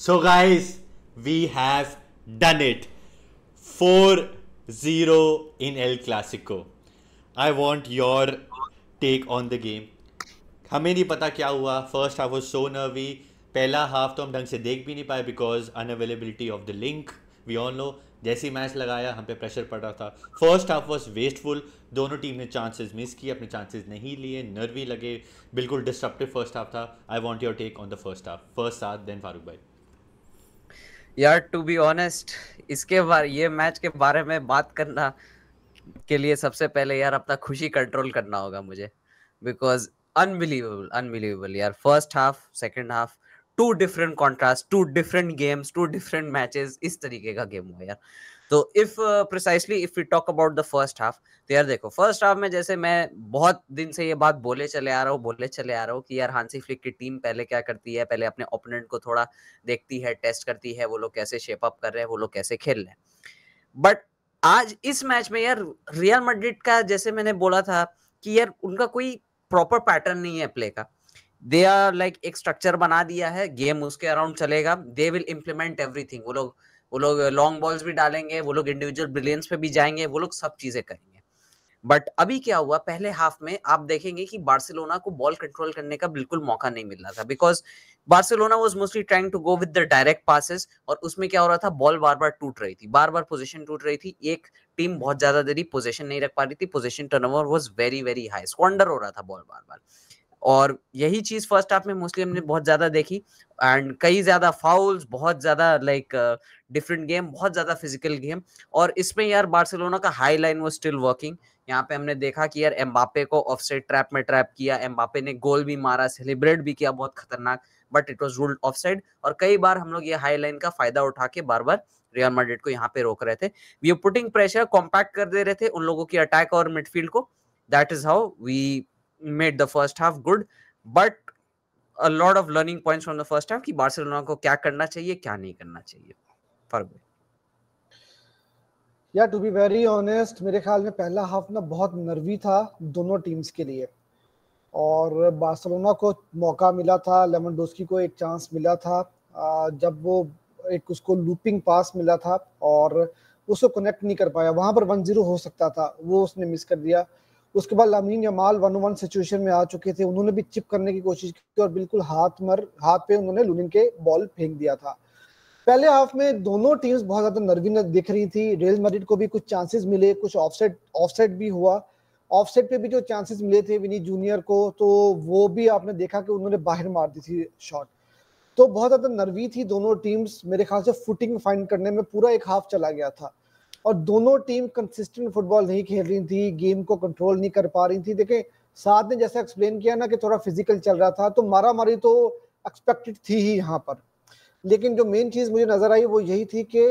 So guys we have done it four zero in El Clasico I want your take on the game हमें नहीं पता क्या हुआ first half was so nervy पहला हाफ तो हम ढंग से देख भी नहीं पाए because unavailability of the link we on लो जैसे ही मैच लगाया हम पे प्रेशर पड़ रहा था फर्स्ट हाफ वॉज वेस्टफुल दोनों टीम ने चांसेस मिस किए अपने चांसेस नहीं लिए नर्वी लगे बिल्कुल डिस्ट्रप्टिव फर्स्ट हाफ था I want your take on the first half first half then Farooq भाई यार टू बी ऑनेस्ट इसके बारे ये मैच के बारे में बात करना के लिए सबसे पहले यार अपना खुशी कंट्रोल करना होगा मुझे बिकॉज अनबिलीवेबल अनबिलीवेबल यार first half second half two different contrast two different games two different matches इस तरीके का गेम हुआ यार तो if precisely if you talk about the first half तो यार देखो फर्स्ट हाफ में जैसे मैं बहुत दिन से ये बात बोले चले आ रहा हूँ बोले चले आ रहा हूँ कि यार हांसी फ्लिक की टीम पहले क्या करती है पहले अपने ओपोनेंट को थोड़ा देखती है टेस्ट करती है वो लोग कैसे शेप अप कर रहे हैं वो लोग कैसे खेल रहे हैं बट आज इस मैच में यार रियल मड्रिड का जैसे मैंने बोला था कि यार उनका कोई प्रॉपर पैटर्न नहीं है प्ले का दे आर लाइक एक स्ट्रक्चर बना दिया है गेम उसके अराउंड चलेगा दे विल इम्प्लीमेंट एवरीथिंग वो लोग वो लोग लॉन्ग बॉल्स भी डालेंगे वो लोग इंडिविजुअल ब्रिलियंस पे भी जाएंगे वो लोग सब चीजें करेंगे बट अभी क्या हुआ पहले हाफ में आप देखेंगे कि बार्सिलोना को बॉल कंट्रोल करने का बिल्कुल मौका नहीं मिल रहा था because Barcelona was mostly trying to go with the direct passes और उसमें क्या हो रहा था बॉल बार बार टूट रही थी बार बार पोजिशन टूट रही थी एक टीम बहुत ज्यादा देरी पोजिशन नहीं रख पा रही थी position turnover was very very high स्कॉन्डर हो रहा था बॉल बार बार और यही चीज फर्स्ट हाफ में मोस्टली हमने बहुत ज्यादा देखी एंड कई ज्यादा फाउल्स बहुत ज्यादा लाइक डिफरेंट गेम बहुत ज्यादा फिजिकल गेम और इसमें यार बार्सिलोना का हाई लाइन वो स्टिल वर्किंग यहाँ पे हमने देखा कि यार एम्बापे को साइड ट्रैप में ट्रैप किया एम्बापे ने गोल भी मारा सेलिब्रेट भी किया बहुत खतरनाक but it was ruled offside और कई बार हम लोग ये हाई लाइन का फायदा उठा के बार बार रियल मार्डेट को यहाँ पे रोक रहे थे वी पुटिंग प्रेशर कॉम्पैक्ट कर दे रहे थे उन लोगों की अटैक और मिडफील्ड को that is how we made the first half good but a lot of learning points from the first half कि बार्सिलोना को क्या करना चाहिए क्या नहीं करना चाहिए फरवे या टू बी वेरी ऑनेस्ट मेरे ख्याल में पहला हाफ ना बहुत नर्वी था दोनों टीम्स के लिए और बार्सिलोना को मौका मिला था लेमनडोस्की को एक चांस मिला था जब वो एक उसको लूपिंग पास मिला था और उसको कनेक्ट नहीं कर पाया वहां पर वन जीरो हो सकता था वो उसने मिस कर दिया उसके बाद Lamine Yamal one one situation में आ चुके थे उन्होंने भी चिप करने की कोशिश की और बिल्कुल हाथ मर हाथ पे उन्होंने लुनिन के बॉल फेंक दिया था पहले हाफ में दोनों टीम्स बहुत ज्यादा नर्वी दिख रही थी रेल मरिट को भी कुछ चांसेस मिले कुछ ऑफसेट ऑफसेट भी हुआ ऑफसेट पे भी जो चांसेस मिले थे विनी जूनियर को तो वो भी आपने देखा कि उन्होंने बाहर मार दी थी शॉट तो बहुत ज्यादा नर्वी थी दोनों टीम्स मेरे ख्याल से फुटिंग फाइंड करने में पूरा एक हाफ चला गया था और दोनों टीम कंसिस्टेंट फुटबॉल नहीं खेल रही थी गेम को कंट्रोल नहीं कर पा रही थी देखें साथ ने जैसा एक्सप्लेन किया ना कि थोड़ा फिजिकल चल रहा था तो मारा मारी तो एक्सपेक्टेड थी ही यहाँ पर लेकिन जो मेन चीज़ मुझे नज़र आई वो यही थी कि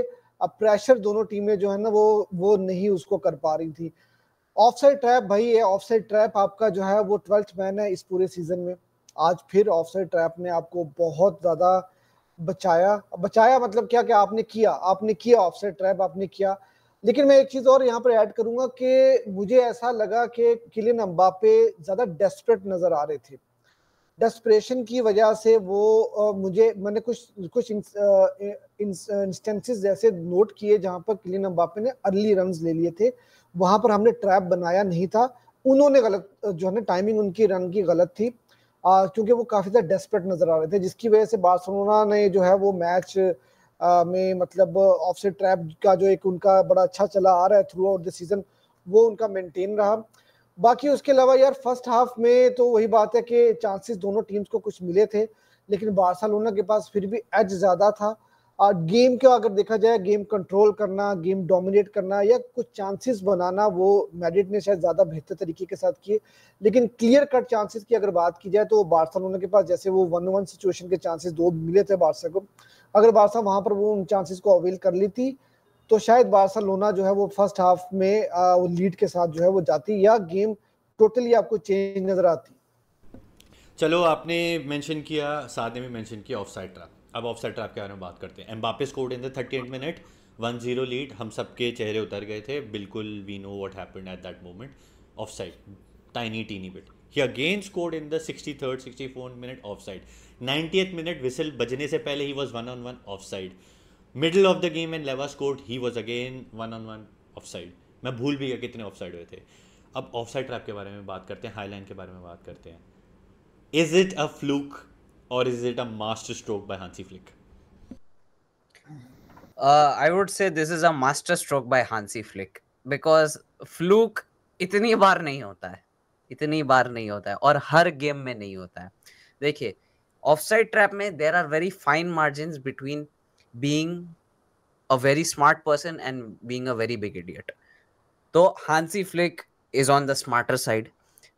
अब प्रेशर दोनों टीमें जो है ना वो वो नहीं उसको कर पा रही थी ऑफ साइड ट्रैप भाई है ऑफ साइड ट्रैप आपका जो है वो ट्वेल्थ मैन है इस पूरे सीजन में आज फिर ऑफ साइड ट्रैप ने आपको बहुत ज़्यादा बचाया बचाया मतलब क्या क्या आपने किया आपने किया ऑफ साइड ट्रैप आपने किया लेकिन मैं एक चीज और यहाँ पर ऐड करूंगा कि मुझे ऐसा लगा कि किलिन अम्बापे ज्यादा डेस्परेट नजर आ रहे थे डेस्परेशन की वजह से वो मुझे मैंने कुछ कुछ इंस्टेंसेस जैसे नोट किए जहाँ पर किलिन अम्बापे ने अर्ली रन ले लिए थे वहां पर हमने ट्रैप बनाया नहीं था उन्होंने गलत जो है टाइमिंग उनकी रन की गलत थी क्योंकि वो काफी ज्यादा डेस्परेट नजर आ रहे थे जिसकी वजह से बार्सलोना ने जो है वो मैच में मतलब ऑफसेट ट्रैप का जो एक उनका बड़ा अच्छा चला आ रहा है थ्रू आउट द सीजन वो उनका मेंटेन रहा बाकी उसके अलावा यार फर्स्ट हाफ में तो वही बात है कि चांसेस दोनों टीम्स को कुछ मिले थे लेकिन बार्सलोना के पास फिर भी एज ज़्यादा था और गेम का अगर देखा जाए गेम कंट्रोल करना गेम डोमिनेट करना या कुछ चांसेस बनाना वो मैडिट ने शायद ज़्यादा बेहतर तरीके के साथ किए लेकिन क्लियर कट चांसेस की अगर बात की जाए तो बार्सलोना के पास जैसे वो वन वन सिचुएशन के चांसेस दो मिले थे बार्सा को अगर बारसा वहां पर वो उन चांसेस को अवेल कर लेती तो शायद बार्सलोना जो है वो फर्स्ट हाफ में वो लीड के साथ जो है वो जाती या गेम टोटली आपको चेंज नजर आती चलो आपने मेंशन किया साथ में मेंशन किया ऑफ साइड ट्रैप अब ऑफ साइड ट्रैप के बारे में बात करते हैं Mbappe scored in the thirty eight minute one zero lead हम सब के चेहरे उतर गए थे बिल्कुल we know what happened at that moment offside tiny teeny bit he again scored in the sixty third sixty four minute offside ninetieth minute whistle बजने से पहले ही was one on one offside middle of the game and लेवास कोर्ट he was again one on one offside मैं भूल भी गया कितने ऑफ साइड हुए थे अब ऑफ साइड ट्रैप के बारे में बात करते हैं हाई लाइन के बारे में बात करते हैं इज इट अ फ्लूक और is it a masterstroke by Hansi Flick I would say this is a masterstroke by Hansi Flick because fluke इतनी बार नहीं होता है इतनी बार नहीं होता है और हर गेम में नहीं होता है देखिए ऑफ साइड ट्रैप में there are very fine margin between being a very smart person and being a very big idiot तो Hansi Flick is on the smarter side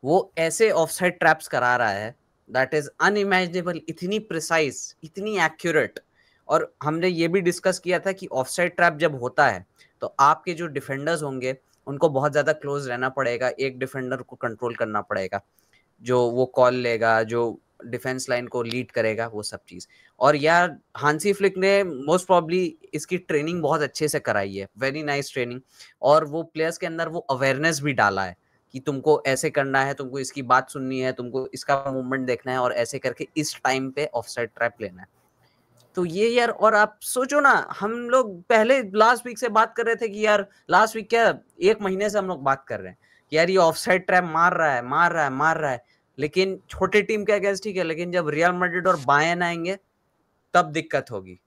वो ऐसे ऑफ साइड ट्रैप्स करा रहा है दैट इज अनइमेजिनेबल इतनी precise इतनी accurate और हमने ये भी डिस्कस किया था कि ऑफ साइड ट्रैप जब होता है तो आपके जो डिफेंडर्स होंगे उनको बहुत ज़्यादा क्लोज रहना पड़ेगा एक डिफेंडर को कंट्रोल करना पड़ेगा जो वो कॉल लेगा जो डिफेंस लाइन को लीड करेगा वो सब चीज़ और यार हांसी फ्लिक ने मोस्ट प्रॉब्ली इसकी ट्रेनिंग बहुत अच्छे से कराई है वेरी नाइस ट्रेनिंग और वो प्लेयर्स के अंदर वो अवेयरनेस भी डाला है कि तुमको ऐसे करना है तुमको इसकी बात सुननी है तुमको इसका मूवमेंट देखना है और ऐसे करके इस टाइम पे ऑफ साइड ट्रैप लेना है तो ये यार और आप सोचो ना हम लोग पहले लास्ट वीक से बात कर रहे थे कि यार लास्ट वीक क्या एक महीने से हम लोग बात कर रहे हैं यार ये ऑफ साइड ट्रैप मार रहा है मार रहा है मार रहा है लेकिन छोटे टीम के अगेंस्ट ठीक है लेकिन जब रियल मेड्रिड और बायन आएंगे तब दिक्कत होगी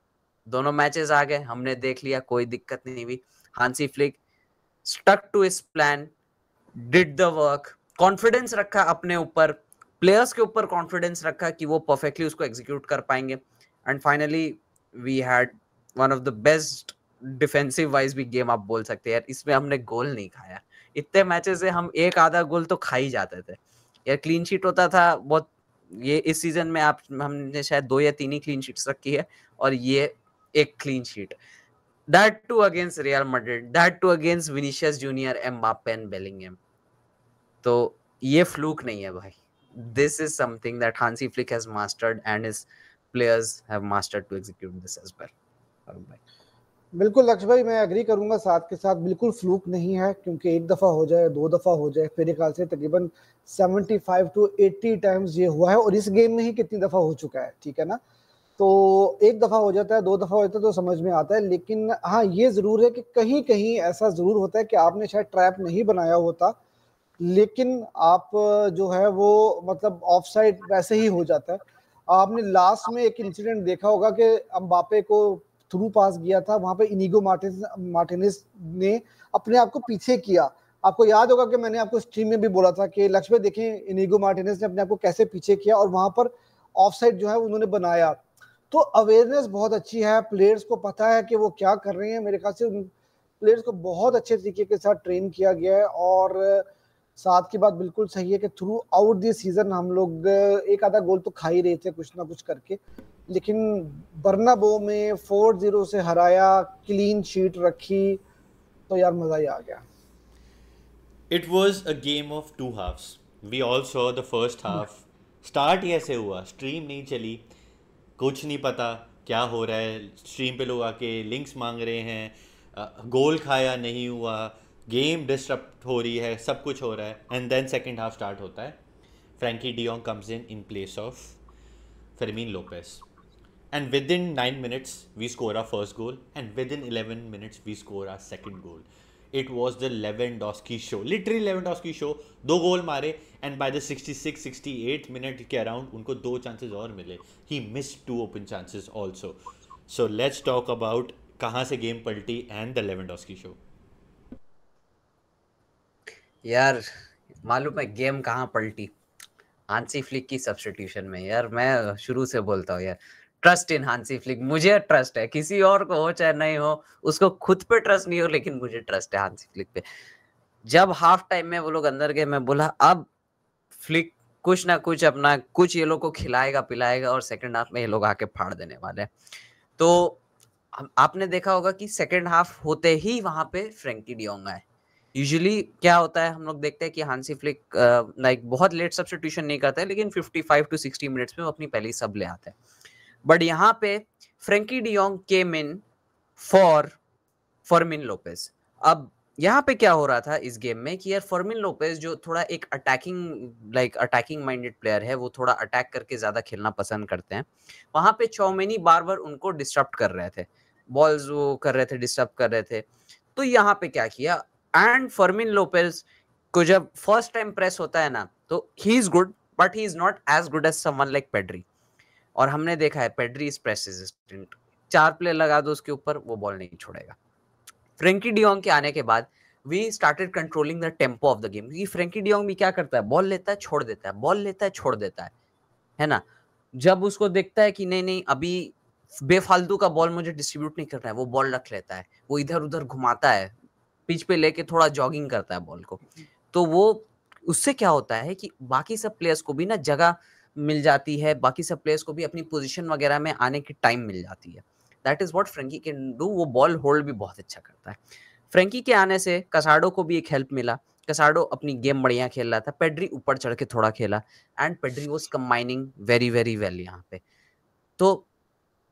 दोनों मैचेस आ गए हमने देख लिया कोई दिक्कत नहीं हुई हांसी फ्लिक स्टक टू इस plan did the work confidence रखा अपने ऊपर प्लेयर्स के ऊपर कॉन्फिडेंस रखा कि वो परफेक्टली उसको एग्जीक्यूट कर पाएंगे and finally we had one of the best defensive wise भी गेम आप बोल सकते हैं यार इसमें हमने गोल नहीं खाया इतने मैचेस से हम एक आधा गोल तो खा ही जाते थे यार क्लीन शीट होता था बहुत ये इस सीजन में आप हमने शायद दो या तीन ही क्लीन शीट्स रखी है और ये एक clean sheet that too against Real Madrid that too against Vinicius Junior M Mbappe and Bellingham तो ये फ्लूक नहीं है भाई this is something that Hansi Flick has mastered and his players have mastered to execute this as well भाई बिल्कुल लक्ष्य भाई मैं एग्री करूंगा साथ के साथ बिल्कुल फ्लूक नहीं है क्योंकि एक दफ़ा हो जाए दो दफ़ा हो जाए मेरे ख्याल से तकरीबन 75 टू 80 टाइम्स ये हुआ है और इस गेम में ही कितनी दफ़ा हो चुका है ठीक है ना तो एक दफ़ा हो जाता है दो दफ़ा हो जाता है तो समझ में आता है लेकिन हाँ ये ज़रूर है कि कहीं कहीं ऐसा ज़रूर होता है कि आपने शायद ट्रैप नहीं बनाया होता लेकिन आप जो है वो मतलब ऑफ साइड वैसे ही हो जाता है आपने लास्ट में एक इंसिडेंट देखा होगा कि अम्बापे को थ्रू पास गया था वहां पे इनिगो मार्टिन मार्टिनिस ने अपने आप को पीछे किया आपको याद होगा कि मैंने आपको स्ट्रीम में भी बोला था कि लक्ष्य देखें इनिगो मार्टिनिस ने अपने आप को कैसे पीछे किया और वहां पर ऑफ साइड जो है उन्होंने बनाया तो अवेयरनेस बहुत अच्छी है प्लेयर्स को पता है कि वो क्या कर रहे हैं मेरे ख्याल से प्लेयर्स को बहुत अच्छे तरीके के साथ ट्रेन किया गया है और साथ की बात बिल्कुल सही है कि थ्रू आउट दिस सीजन हम लोग एक आधा गोल तो खा ही रहे थे कुछ ना कुछ करके लेकिन बर्नाबो में फोर जीरो से हराया क्लीन शीट रखी तो यार मज़ा ही आ गया it was a game of two halves we also the first half start ही ऐसे हुआ स्ट्रीम नहीं चली कुछ नहीं पता क्या हो रहा है स्ट्रीम पे लोग आके लिंक्स मांग रहे हैं गोल खाया नहीं हुआ गेम डिस्टर्ब हो रही है सब कुछ हो रहा है and then second half start होता है Frenkie de Jong comes in in place of Fermin Lopez And within 9 minutes, we score our first goal. And within 11 minutes, we score our second goal. It was the Lewandowski show. Literally Lewandowski show. do goal mare and by the 66 68 minute ke around unko do chances aur mile he missed two open chances also so let's talk about कहाँ से game पलटी and the Lewandowski show यार मालूम है game कहाँ पलटी ANSI flick की substitution में यार मैं शुरू से बोलता हूँ यार ट्रस्ट इन हांसी फ्लिक मुझे ट्रस्ट है किसी और को हो चाहे नहीं हो उसको खुद पे ट्रस्ट नहीं हो लेकिन मुझे ट्रस्ट है हांसी फ्लिक पे जब हाफ टाइम में वो लोग अंदर गए मैं बोला अब फ्लिक कुछ ना कुछ अपना कुछ ये लोग को खिलाएगा पिलाएगा और सेकेंड हाफ में ये लोग आके फाड़ देने वाले तो आपने देखा होगा कि सेकेंड हाफ होते ही वहां पे फ्रेंकी डियोंग आए यूजुअली क्या होता है हम लोग देखते हैं कि हांसी फ्लिक लाइक बहुत लेट सब्सटीट्यूशन नहीं करते लेकिन fifty five to sixty minutes में वो अपनी पहली सब ले आते हैं बट यहाँ पे फ्रेंकी डियोंग के मिन फॉर फॉरमिन लोपेज अब यहाँ पे क्या हो रहा था इस गेम में कि यार फॉर्मिन लोपेज जो थोड़ा एक attacking like attacking minded player है वो थोड़ा अटैक करके ज्यादा खेलना पसंद करते हैं वहां पे चौमेनी बार बार उनको डिस्टर्ब कर रहे थे बॉल्स वो कर रहे थे डिस्टर्ब कर रहे थे तो यहाँ पे क्या किया एंड फर्मिन लोपेज को जब फर्स्ट टाइम प्रेस होता है ना तो he is good but he is not as good as someone like Pedri और हमने देखा है पेड्री इज प्रेस रेजिस्टेंट चार प्ले लगा दो उसके ऊपर वो बॉल नहीं छोड़ेगा फ्रेंकी डियोंग के आने के बाद we started controlling the tempo of the game क्योंकि फ्रेंकी डियोंग भी क्या करता है बॉल लेता है छोड़ देता है बॉल लेता है छोड़ देता है है ना जब उसको देखता है कि नहीं नहीं अभी बेफालतू का बॉल मुझे डिस्ट्रीब्यूट नहीं करना है वो बॉल रख लेता है वो इधर उधर घुमाता है पिच पे लेके थोड़ा जॉगिंग करता है बॉल को तो वो उससे क्या होता है कि बाकी सब प्लेयर्स को भी ना जगह मिल जाती है बाकी सब प्लेयर्स को भी अपनी पोजीशन वगैरह में आने की टाइम मिल जाती है that is what Frenkie can do वो बॉल होल्ड भी बहुत अच्छा करता है फ्रेंकी के आने से कसाडो को भी एक हेल्प मिला कसाडो अपनी गेम बढ़िया खेल रहा था पेड्री ऊपर चढ़ के थोड़ा खेला and Pedri was combining very very well यहाँ पे तो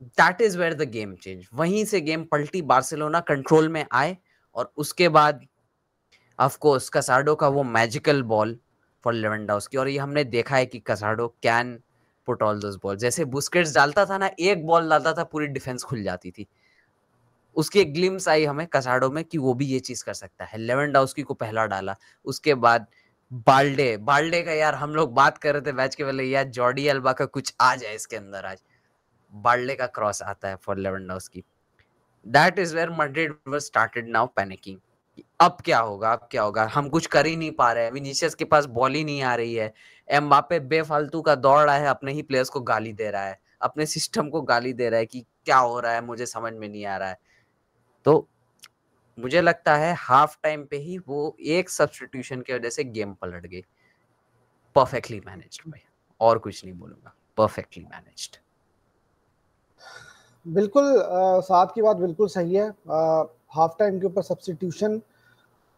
that is where the game change वहीं से गेम पलटी बार्सिलोना कंट्रोल में आए और उसके बाद ऑफकोर्स कसाडो का वो मैजिकल बॉल फॉर की और ये हमने देखा है कि Casado can put all those ball जैसे बुस्केट्स डालता था ना एक बॉल डालता था पूरी डिफेंस खुल जाती थी उसकी एक ग्लिम्स आई हमें कसाडो में कि वो भी ये चीज़ कर सकता है की को पहला डाला उसके बाद बाल्डे बाल्डे का यार हम लोग बात कर रहे थे मैच के पहले यार जॉर्डी अल्बा का कुछ आ जाए इसके अंदर आज बाल्डे का क्रॉस आता है for Lewandowski that is where Madrid was started now panicking अब क्या होगा अब क्या होगा हम कुछ कर ही नहीं पा रहे हैं विनीशियस के पास बॉल ही नहीं आ रही है एम बापे बेफालतू का दौड़ रहा है अपने ही प्लेयर्स को गाली दे रहा है अपने सिस्टम को गाली दे रहा है कि क्या हो रहा है मुझे समझ में नहीं आ रहा है तो मुझे लगता है हाफ टाइम पे ही वो एक सब्सटीट्यूशन की वजह से गेम पलट गई परफेक्टली मैनेज भाई और कुछ नहीं बोलूंगा परफेक्टली मैनेज बिल्कुल साथ की बात बिल्कुल सही है आ, हाफ टाइम के ऊपर सब्सटीट्यूशन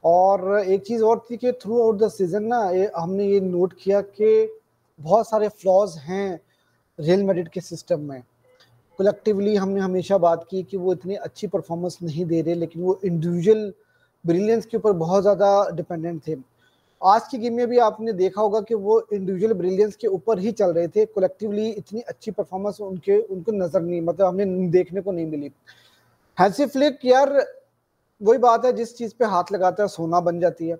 और एक चीज़ और थी कि थ्रू आउट द सीज़न ना ये हमने ये नोट किया कि बहुत सारे फ्लॉज हैं रियल मेडिट के सिस्टम में कलेक्टिवली हमने हमेशा बात की कि वो इतनी अच्छी परफॉर्मेंस नहीं दे रहे लेकिन वो इंडिविजुअल ब्रिलियंस के ऊपर बहुत ज़्यादा डिपेंडेंट थे आज की गेम में भी आपने देखा होगा कि वो इंडिविजुअल ब्रिलियंस के ऊपर ही चल रहे थे कलेक्टिवली इतनी अच्छी परफॉर्मेंस उनके उनको नज़र नहीं मतलब हमें देखने को नहीं मिली हैंसी फ्लिक यार वही बात है जिस चीज़ पे हाथ लगाते हैं सोना बन जाती है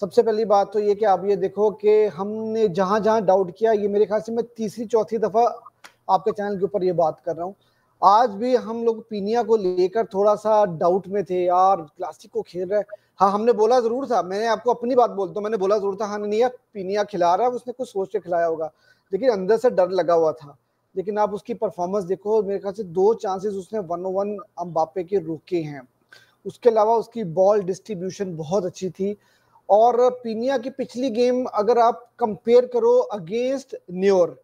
सबसे पहली बात तो ये कि आप ये देखो कि हमने जहां जहां डाउट किया ये मेरे ख्याल से मैं तीसरी चौथी दफ़ा आपके चैनल के ऊपर ये बात कर रहा हूँ आज भी हम लोग पीनिया को लेकर थोड़ा सा डाउट में थे यार क्लासिक को खेल रहे हाँ हमने बोला जरूर था मैंने आपको अपनी बात बोलता तो हूँ मैंने बोला जरूर था हाँ नहीं यार पीनिया खिला रहा है उसने कुछ सोच के खिलाया होगा लेकिन अंदर से डर लगा हुआ था लेकिन आप उसकी परफॉर्मेंस देखो मेरे ख्याल से दो चांसेस उसने वन ओ वन अम्बापे के रोके हैं उसके अलावा उसकी बॉल डिस्ट्रीब्यूशन बहुत अच्छी थी और पीनिया की पिछली गेम अगर आप कंपेयर करो अगेंस्ट न्योर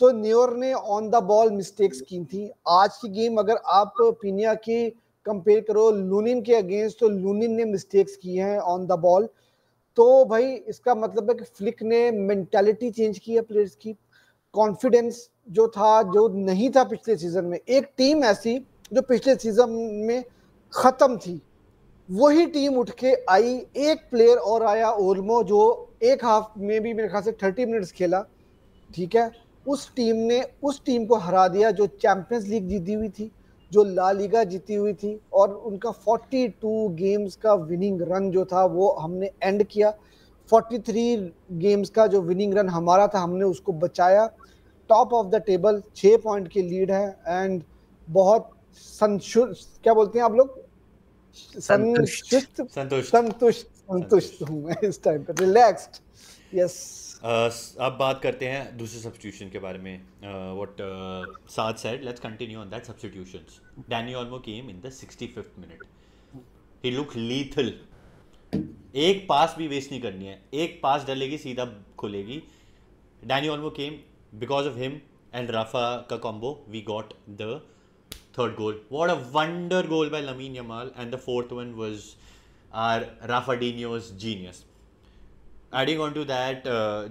तो न्योर ने ऑन द बॉल मिस्टेक्स की थी आज की गेम अगर आप पीनिया की कंपेयर करो लूनिन के अगेंस्ट तो लूनिन ने मिस्टेक्स की हैं ऑन द बॉल तो भाई इसका मतलब है कि फ्लिक ने मेंटालिटी चेंज की है प्लेयर्स की कॉन्फिडेंस जो था जो नहीं था पिछले सीजन में एक टीम ऐसी जो पिछले सीजन में ख़त्म थी वही टीम उठ के आई एक प्लेयर और आया ओलमो जो एक हाफ में भी मेरे ख्याल से थर्टी मिनट्स खेला ठीक है उस टीम ने उस टीम को हरा दिया जो चैम्पियंस लीग जीती हुई थी जो ला लीगा जीती हुई थी और उनका 42 गेम्स का विनिंग रन जो था वो हमने एंड किया 43 गेम्स का जो विनिंग रन हमारा था हमने उसको बचाया टॉप ऑफ द टेबल छः पॉइंट की लीड है एंड बहुत संशु क्या बोलते हैं आप लोग संतुष्ट संतुष्ट संतुष्ट हूँ मैं इस टाइम पर रिलैक्स्ड यस अब बात करते हैं दूसरे सब्सटीट्यूशन के बारे में what said let's continue on that substitutions Dani came in the 65th minute he look lethal एक पास भी वेस्ट नहीं करनी है एक पास डलेगी सीधा खुलेगी Dani Olmo came because of him and Rafa का combo we got the third goal. What a wonder goal by Lamine Yamal. And the fourth one was our Rafadinho's genius. Adding on to that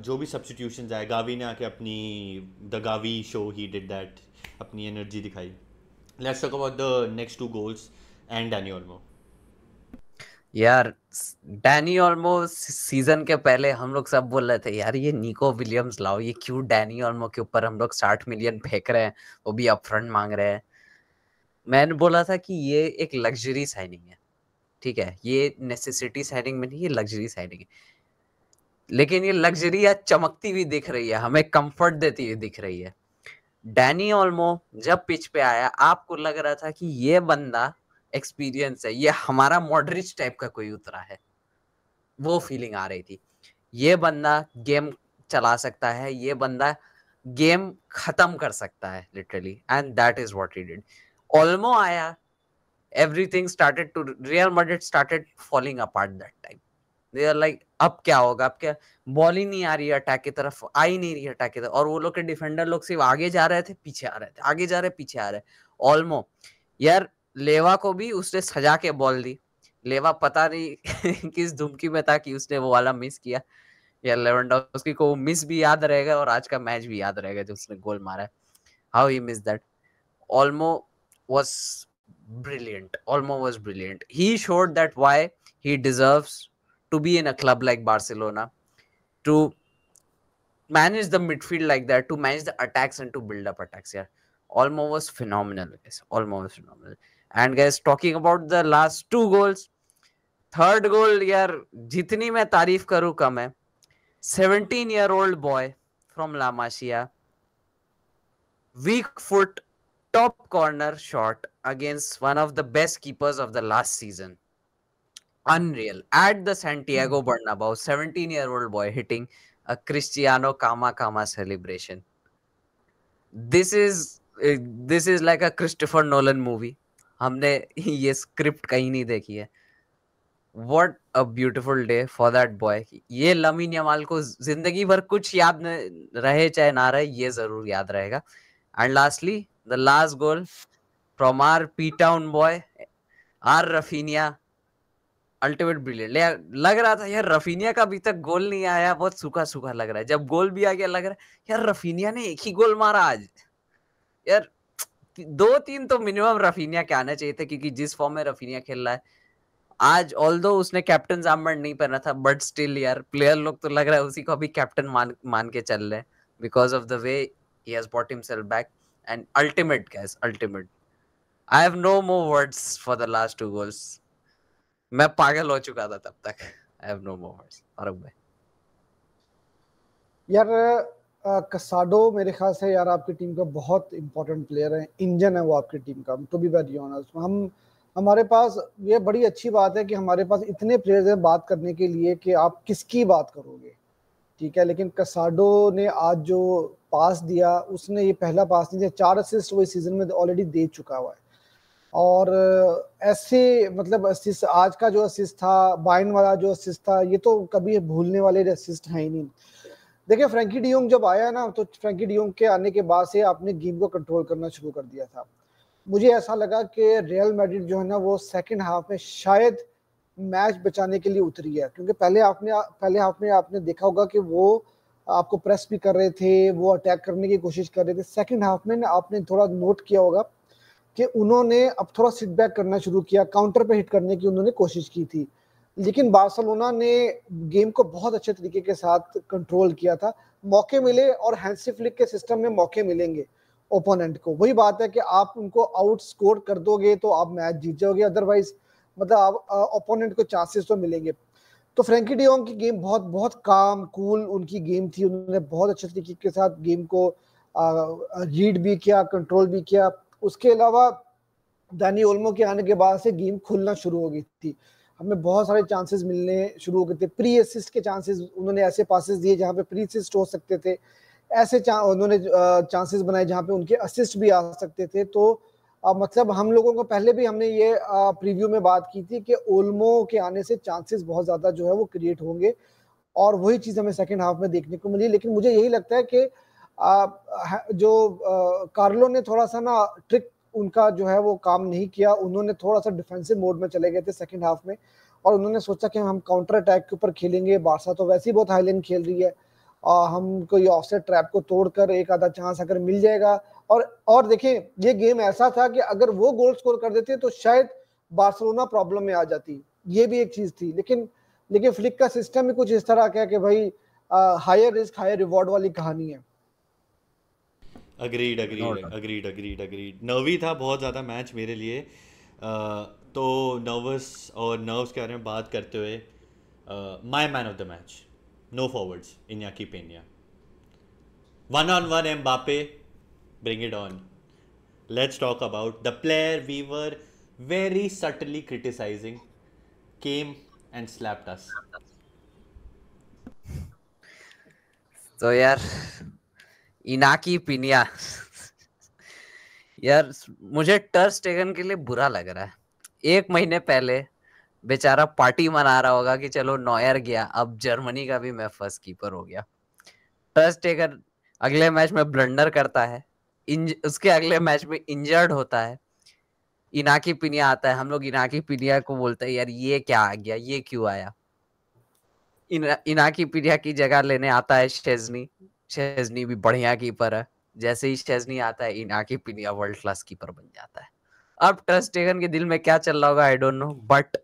जो भी substitution आए Gavi ने आके अपनी the Gavi show he did that अपनी energy दिखाई let's talk about the next two goals and Dani Olmo यार Dani ऑलमो season के पहले हम लोग सब बोल रहे थे यार ये निको विलियम्स लाओ ये क्यों डैनी ऑलमो के ऊपर हम लोग साठ मिलियन फेंक रहे हैं वो भी अपफ्रंट मांग रहे हैं मैंने बोला था कि ये एक लग्जरी साइनिंग है ठीक है ये नेसेसिटी साइनिंग में नहीं ये लग्जरी साइनिंग है लेकिन ये लग्जरी या चमकती हुई दिख रही है हमें कंफर्ट देती हुई दिख रही है डैनी ऑलमो जब पिच पे आया आपको लग रहा था कि ये बंदा एक्सपीरियंस है ये हमारा मॉडरिच टाइप का कोई उतरा है वो फीलिंग आ रही थी ये बंदा गेम चला सकता है ये बंदा गेम खत्म कर सकता है literally and that is what he did Olmo aaya, everything started to Real Madrid started falling apart that time. They are like अब क्या होगा अब क्या बॉल ही नहीं आ रही अटैक की तरफ आ ही नहीं रही अटैक की तरफ और वो लोग के डिफेंडर लोग सिर्फ आगे जा रहे थे पीछे आ रहे थे आगे जा रहे पीछे आ रहे ऑलमो यार लेवा को भी उसने सजा के बॉल दी लेवा पता नहीं किस धुमकी में था कि उसने वो वाला मिस किया यार लेवन उसकी को मिस भी याद रहेगा और आज का मैच भी याद रहेगा जो उसने गोल मारा how he miss that Olmo was brilliant. Olmo was brilliant. He showed that why he deserves to be in a club like Barcelona, to manage the midfield like that, to manage the attacks and to build up attacks. Yeah, Olmo was phenomenal, guys. Olmo was phenomenal. And guys, talking about the last two goals, third goal, yeah, jitni main tarif karu kam hai. 17 year old boy from La Masia, weak foot top corner shot against one of the best keepers of the last season. Unreal. At the Santiago Bernabeu, 17 year old boy hitting a Cristiano Kama Kama celebration. This is this is like a Christopher Nolan movie. हमने ये script कहीं नहीं देखी है what a beautiful day for that boy ये Lamine Yamal को जिंदगी भर कुछ याद रहे चाहे ना रहे ये जरूर याद रहेगा and lastly the last goal from our P Town boy, our Rafinha. Ultimate brilliant लग रहा था यार रफीनिया का अभी तक गोल नहीं आया बहुत सूखा सूखा लग रहा है जब गोल भी आ गया लग रहा है यार रफीनिया ने एक ही गोल मारा आज यार दो तीन तो मिनिमम रफीनिया के आना चाहिए थे क्योंकि जिस फॉर्म में रफीनिया खेल रहा है आज ऑल उसने कैप्टन जाम नहीं पहना था बट स्टिल यार प्लेयर लोग तो लग रहा है उसी को अभी कैप्टन मान मान के चल रहे because of the way he has bought himself back and ultimate, guys, ultimate. I have no more words for the last two goals. मैं पागल हो चुका था तब तक. I have no more words. Farooq भाई. यार कसाडो मेरे ख्याल से यार आपकी टीम का बहुत इंपॉर्टेंट प्लेयर है इंजन है वो आपकी टीम का टू बी वेरी ऑनेस्ट हम हमारे पास ये बड़ी अच्छी बात है कि हमारे पास इतने प्लेयर्स हैं बात करने के लिए कि आप किसकी बात करोगे ठीक है लेकिन कसाडो ने आज जो पास दिया उसने ये पहला पास नहीं दिया चार असिस्ट वो इस सीजन में ऑलरेडी दे चुका हुआ है और ऐसे मतलब असिस्ट आज का जो असिस्ट था बाइन वाला जो असिस्ट था ये तो कभी भूलने वाले असिस्ट हैं ही नहीं देखिए फ्रेंकी डियोंग जब आया ना तो फ्रेंकी डियोंग के आने के बाद से आपने गेम को कंट्रोल करना शुरू कर दिया था मुझे ऐसा लगा कि रियल मेडिट जो है ना वो सेकेंड हाफ में शायद मैच बचाने के लिए उतरी है क्योंकि पहले आपने पहले हाफ में आपने देखा होगा कि वो आपको प्रेस भी कर रहे थे वो अटैक करने की कोशिश कर रहे थे सेकेंड हाफ में आपने थोड़ा नोट किया होगा कि उन्होंने अब थोड़ा सिट बैक करना शुरू किया काउंटर पे हिट करने की उन्होंने कोशिश की थी लेकिन बार्सलोना ने गेम को बहुत अच्छे तरीके के साथ कंट्रोल किया था मौके मिले और हैंसी फ्लिक के सिस्टम में मौके मिलेंगे ओपोनेंट को वही बात है कि आप उनको आउट स्कोर कर दोगे तो आप मैच जीत जाओगे अदरवाइज मतलब आप ओपोनेंट को चांसेस तो मिलेंगे तो फ्रेंकी डिओंग की गेम बहुत बहुत काम कूल उनकी गेम थी उन्होंने बहुत अच्छे तरीके के साथ गेम को रीड भी किया कंट्रोल भी किया उसके अलावा दानी ओलमो के आने के बाद से गेम खुलना शुरू हो गई थी हमें बहुत सारे चांसेस मिलने शुरू हो गए थे प्री असिस्ट के चांसेस उन्होंने ऐसे पासिस दिए जहाँ पे प्री असिस्ट हो सकते थे ऐसे चा, उन्होंने चांसेस बनाए जहाँ पे उनके असिस्ट भी आ सकते थे तो आ, मतलब हम लोगों को पहले भी हमने ये प्रीव्यू में बात की थी कि ओलमो के आने से चांसेस बहुत ज़्यादा जो है वो क्रिएट होंगे और वही चीज़ हमें सेकेंड हाफ में देखने को मिली लेकिन मुझे यही लगता है कि जो कार्लो ने थोड़ा सा ना ट्रिक उनका जो है वो काम नहीं किया उन्होंने थोड़ा सा डिफेंसिव मोड में चले गए थे सेकेंड हाफ में और उन्होंने सोचा कि हम काउंटर अटैक के ऊपर खेलेंगे बारसा तो वैसे ही बहुत हाईलाइन खेल रही है आ, हमको ये ऑफसेट ट्रैप को तोड़कर एक आधा चांस अगर मिल जाएगा और और देखें ये गेम ऐसा था कि अगर वो गोल स्कोर कर देते तो शायद बार्सिलोना प्रॉब्लम में आ जाती ये भी एक चीज़ थी लेकिन लेकिन फ्लिक का सिस्टम ही कुछ इस तरह का है कि भाई हायर रिस्क हायर रिवॉर्ड वाली कहानी है agreed agreed agreed agreed agreed nervy था बहुत ज़्यादा मैच मेरे लिए uh, तो नर्वस और नर्व्स के बारे में बात करते हुए my man of the match no forwards in या Inaki Pena one on one Mbappe bring it on. Let's talk about the player we were very subtly criticizing came and slapped us. So तो यार इनाकी पिनिया यार मुझे टर्स स्टेगन के लिए बुरा लग रहा है एक महीने पहले बेचारा पार्टी मना रहा होगा कि चलो नॉयर गया अब जर्मनी का भी मैं फर्स्ट कीपर हो गया टर्स टेगन अगले मैच में ब्लंडर करता है इंज, उसके अगले मैच में इंजर्ड होता है इनाकी पिनिया आता है हम लोग इनाकी पिनिया को बोलते हैं यार ये क्या आ गया ये क्यों आया इना, इनाकी पिनिया की जगह लेने आता है शेजनी शेजनी भी बढ़िया कीपर है जैसे ही शेजनी आता है Inaki Pena world class keeper बन जाता है अब ट्रस्टेगन के दिल में क्या चल रहा होगा I don't know but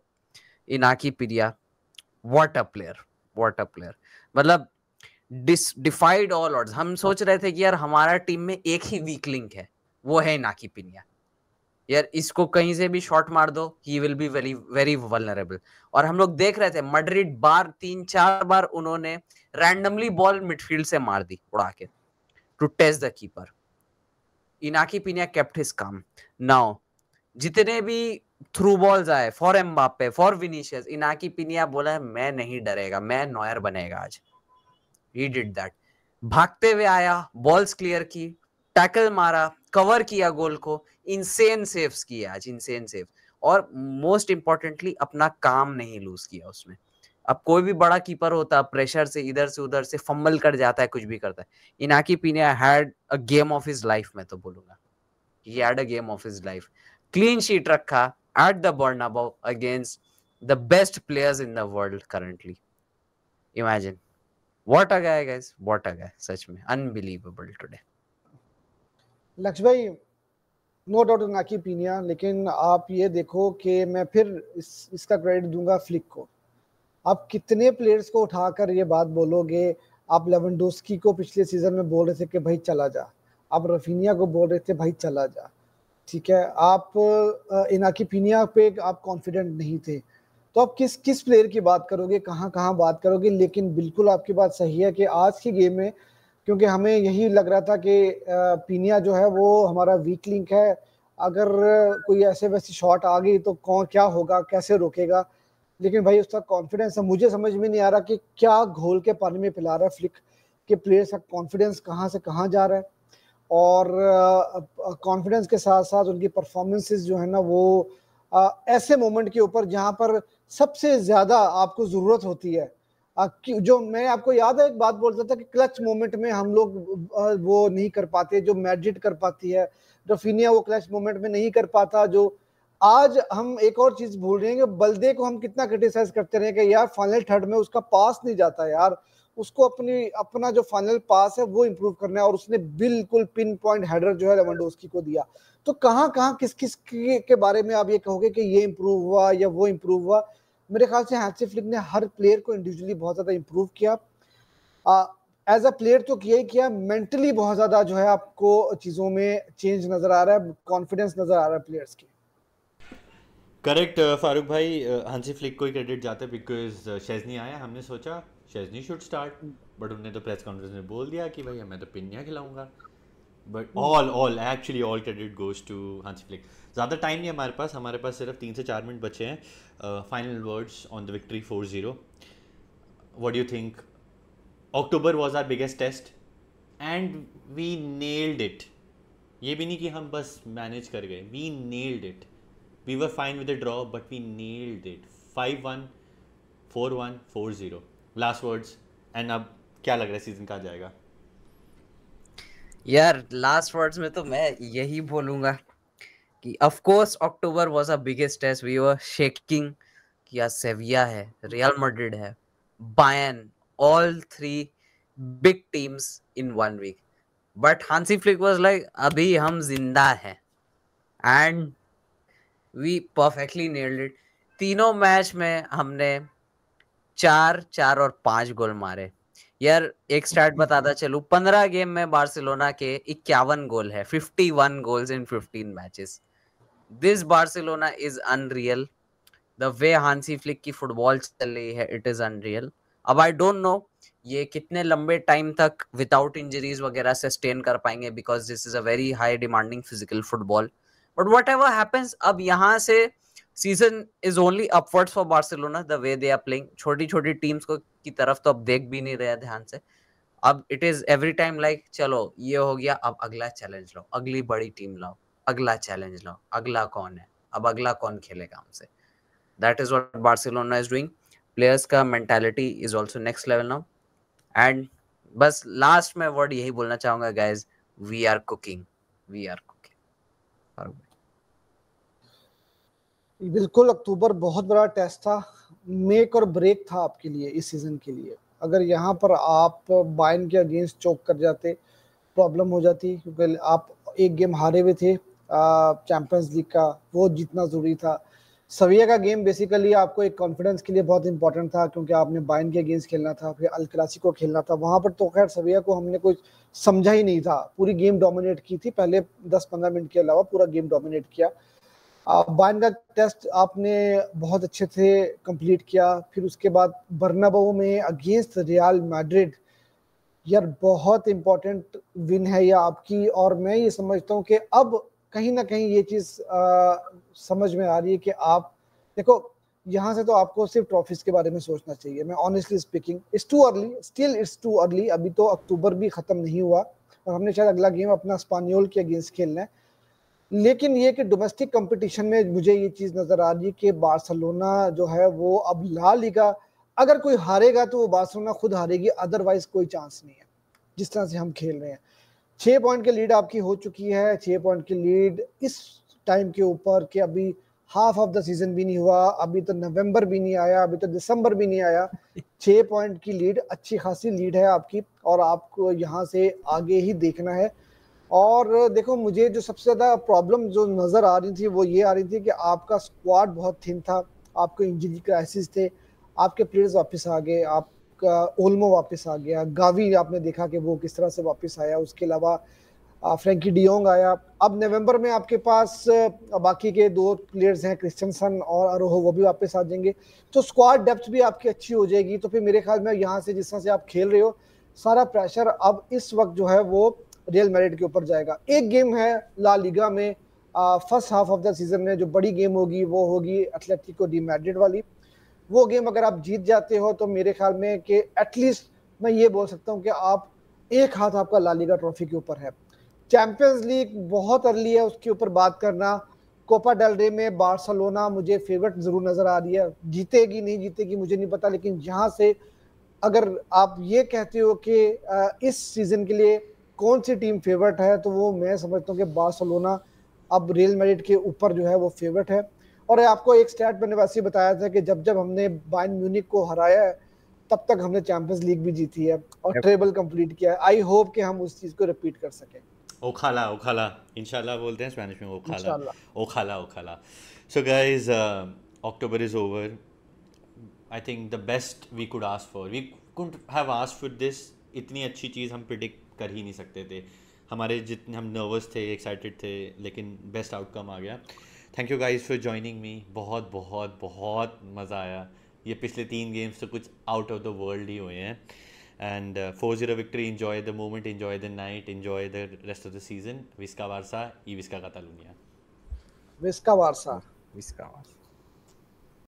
Inaki Pena what a player what a player मतलब डिफाइड ऑल ऑर्ड्स हम सोच रहे थे कि यार हमारा टीम में एक ही वीक लिंक है वो है नाकी पिनिया यार इसको कहीं से भी शॉट मार दो he will be very very vulnerable और हम लोग देख रहे थे मड्रिड बार तीन चार बार उन्होंने रैंडमली बॉल मिडफील्ड से मार दी उड़ा के to test the keeper Inaki Pena kept his काम नाउ जितने भी थ्रू बॉल्स आए for Mbappe for Vinicius Inaki Pena बोला मैं नहीं डरेगा मैं नॉयर बनेगा आज ही डिड दैट भागते हुए आया बॉल्स क्लियर की टैकल मारा कवर किया गोल को इनसेन सेव्स किया आज इनसेन सेव और मोस्ट इंपॉर्टेंटली अपना काम नहीं लूज किया उसमें अब कोई भी बड़ा कीपर होता है प्रेशर से इधर से उधर से फंबल कर जाता है कुछ भी करता है Inaki Pena had a game of his life मैं तो बोलूंगा he had a game of his life clean sheet रखा at the Bernabeu against the best players in the world currently imagine what a guy guys what a guy सच में unbelievable today लक्ष्य भाई no doubt उन की पीनिया लेकिन आप ये देखो कि मैं फिर इस, इसका क्रेडिट दूंगा फ्लिक को आप कितने प्लेयर्स को उठाकर ये बात बोलोगे आप लेवनडोस्की को पिछले सीजन में बोल रहे थे कि भाई चला जा आप रफीनिया को बोल रहे थे भाई चला जा ठीक है आप इनाकी पीनिया पे आप कॉन्फिडेंट नहीं थे तो आप किस किस प्लेयर की बात करोगे कहाँ कहाँ बात करोगे लेकिन बिल्कुल आपकी बात सही है कि आज की गेम में क्योंकि हमें यही लग रहा था कि पीनिया जो है वो हमारा वीक लिंक है अगर कोई ऐसे वैसे शॉट आ गई तो कौन क्या होगा कैसे रोकेगा लेकिन भाई उसका कॉन्फिडेंस है मुझे समझ में नहीं आ रहा कि क्या घोल के पानी में पिला रहा है फ्लिक के प्लेयर्स का कॉन्फिडेंस कहाँ से कहाँ जा रहा है और कॉन्फिडेंस के साथ साथ उनकी परफॉर्मेंसेस जो है ना वो आ, ऐसे मोमेंट के ऊपर जहाँ पर सबसे ज्यादा आपको जरूरत होती है जो मैं आपको याद है एक बात बोलता था कि क्लच मोमेंट में हम लोग वो नहीं कर पाते जो मैडिट कर पाती है रफीनिया वो क्लच मोमेंट में नहीं कर पाता जो आज हम एक और चीज भूल रहे हैं कि बलदे को हम कितना क्रिटिसाइज करते रहे कि यार फाइनल थर्ड में उसका पास नहीं जाता यार उसको अपनी अपना जो फाइनल पास है वो इम्प्रूव करना है और उसने बिल्कुल पिन पॉइंट हेडर जो है लेवनडोस्की को दिया तो कहाँ कहाँ किस किस के बारे में आप ये कहोगे कि ये इम्प्रूव हुआ या वो इम्प्रूव हुआ मेरे ख्याल से हैंसी फ्लिक ने हर प्लेयर को इंडिविजुअली बहुत ज़्यादा इम्प्रूव किया एज अ प्लेयर तो किया ही किया मेंटली बहुत ज़्यादा जो है आपको चीज़ों में चेंज नज़र आ रहा है कॉन्फिडेंस नज़र आ रहा है प्लेयर्स की करेक्ट फारूक uh, भाई हंसी uh, फ्लिक को ही क्रेडिट जाते बिकॉज शेजनी uh, आया हमने सोचा शेजनी शुड स्टार्ट बट उन्होंने तो प्रेस कॉन्फ्रेंस में बोल दिया कि भाई मैं तो पिनिया खिलाऊंगा but all all actually all credit goes to Hansi Flick ज़्यादा टाइम नहीं हमारे पास हमारे पास सिर्फ तीन से चार मिनट बचे हैं final words on the victory four zero what you think October was our biggest test and we nailed it ये भी नहीं कि हम बस मैनेज कर गए we nailed it we were fine with draw but we nailed it five one four one four zero last words and अब क्या लग रहा है सीजन का जाएगा यार लास्ट वर्ड्स में तो मैं यही बोलूंगा कि of course October was a biggest test we were shaking कि यार सेविया है रियल मैड्रिड है Bayern all three big teams in one week but Hansi Flick was like अभी हम जिंदा है and we perfectly nailed it तीनों match में हमने चार चार और पांच गोल मारे यार एक स्टार्ट बताता चलू पंद्रह गेम में बार्सिलोना के इक्यावन गोल है fifty one goals in fifteen matches this Barcelona is unreal the way Hansi Flick की फुटबॉल चल रही है इट इज अनरियल अब आई डोंट नो ये कितने लंबे टाइम तक विदाउट इंजरीज वगैरह सस्टेन कर पाएंगे because this is a very high demanding physical football but whatever happens अब यहाँ से season is only upwards for Barcelona the way they are playing छोटी छोटी टीम्स को की तरफ तो अब देख भी नहीं रहे ध्यान से अब it is every time like चलो ये हो गया अब अगला चैलेंज लो अगली बड़ी टीम लाओ अगला चैलेंज लो अगला कौन है अब अगला कौन खेलेगा हमसे that is what Barcelona is doing players का mentality is also next level now and बस लास्ट में वर्ड यही बोलना चाहूंगा guys we are cooking we are cooking बिल्कुल अक्टूबर बहुत बड़ा टेस्ट था मेक और ब्रेक था आपके लिए इस सीज़न के लिए अगर यहाँ पर आप बाइन के अगेंस्ट चौक कर जाते प्रॉब्लम हो जाती क्योंकि आप एक गेम हारे हुए थे चैंपियंस लीग का वो जीतना ज़रूरी था सविया का गेम बेसिकली आपको एक कॉन्फिडेंस के लिए बहुत इंपॉर्टेंट था क्योंकि आपने बाइन के अगेंस्ट खेलना था फिर अल क्लासिको खेलना था वहाँ पर तो खैर सविया को हमने कुछ समझा ही नहीं था पूरी गेम डोमिनेट की थी पहले दस पंद्रह मिनट के अलावा पूरा गेम डोमिनेट किया बाइन का टेस्ट आपने बहुत अच्छे से कंप्लीट किया फिर उसके बाद बर्नाबाओ में अगेंस्ट रियाल मैड्रिड यार बहुत इम्पोर्टेंट विन है यह आपकी और मैं ये समझता हूँ कि अब कहीं ना कहीं ये चीज़ समझ में आ रही है कि आप देखो यहाँ से तो आपको सिर्फ ट्रॉफीज के बारे में सोचना चाहिए मैं honestly speaking it's too early still it's too early अभी तो अक्टूबर भी ख़त्म नहीं हुआ और हमने शायद अगला गेम अपना स्पानियोल के अगेंस्ट खेलना है लेकिन ये कि डोमेस्टिक कंपटीशन में मुझे ये चीज़ नज़र आ रही है कि बार्सलोना जो है वो अब ला लीगा अगर कोई हारेगा तो वो बार्सलोना खुद हारेगी अदरवाइज कोई चांस नहीं है जिस तरह से हम खेल रहे हैं छः पॉइंट की लीड आपकी हो चुकी है छः पॉइंट की लीड इस टाइम के ऊपर कि अभी हाफ ऑफ द सीजन भी नहीं हुआ अभी तो नवंबर भी नहीं आया अभी तो दिसंबर भी नहीं आया छः पॉइंट की लीड अच्छी खासी लीड है आपकी और आपको यहाँ से आगे ही देखना है और देखो मुझे जो सबसे ज़्यादा प्रॉब्लम जो नज़र आ रही थी वो ये आ रही थी कि आपका स्क्वाड बहुत थिन था आपके इंजरी क्राइसिस थे आपके प्लेयर्स वापस आ गए आपका ओलमो वापस आ गया गावी आपने देखा कि वो किस तरह से वापस आया उसके अलावा फ्रेंकी डियोंग आया अब नवंबर में आपके पास बाकी के दो प्लेयर्स हैं क्रिस्टनसन और अरोहो वो भी वापस आ जाएंगे तो स्क्वाड डेप्थ भी आपकी अच्छी हो जाएगी तो फिर मेरे ख्याल में यहाँ से जिस तरह से आप खेल रहे हो सारा प्रेशर अब इस वक्त जो है वो रियल मेरिट के ऊपर जाएगा एक गेम है ला लीगा में first half of the season में जो बड़ी गेम होगी वो होगी एथलेटिको डी मैड्रिड वाली वो गेम अगर आप जीत जाते हो तो मेरे ख्याल में कि एटलीस्ट मैं ये बोल सकता हूँ कि आप एक हाथ आपका लालीगा ट्रॉफी के ऊपर है चैम्पियंस लीग बहुत अर्ली है उसके ऊपर बात करना कोपा डेलरे में बार्सलोना मुझे फेवरेट ज़रूर नज़र आ रही है जीतेगी नहीं जीतेगी मुझे नहीं पता लेकिन यहाँ से अगर आप ये कहते हो कि इस सीज़न के लिए कौन सी टीम फेवरेट है तो वो मैं समझता हूँ कि बार्सलोना अब रियल मेडिट के ऊपर जो है वो फेवरेट है और आपको एक स्टैट मैंने वैसे ही बताया था कि जब जब हमने बाइन म्यूनिक को हराया है तब तक हमने चैंपियंस लीग भी जीती है और ट्रेबल कंप्लीट किया है आई होप कि हम उस चीज़ को रिपीट कर सकें ओखाला ओखाला इंशाल्लाह बोलते हैं स्पेनिश में ओखाला ओखाला ओखाला so guys October is over I think the best we could ask for we could have ask for this इतनी अच्छी चीज़ हम प्रिडिक्ट कर ही नहीं सकते थे हमारे जितने हम नर्वस थे एक्साइटेड थे लेकिन बेस्ट आउटकम आ गया thank you guys for joining me बहुत बहुत बहुत मज़ा आया ये पिछले तीन गेम्स तो कुछ आउट ऑफ द वर्ल्ड ही हुए हैं and four zero victory enjoy the moment enjoy the night enjoy the rest of the season विस्का वारसा ई विस्का का तालुनिया विस्का वारसा विस्का वारसा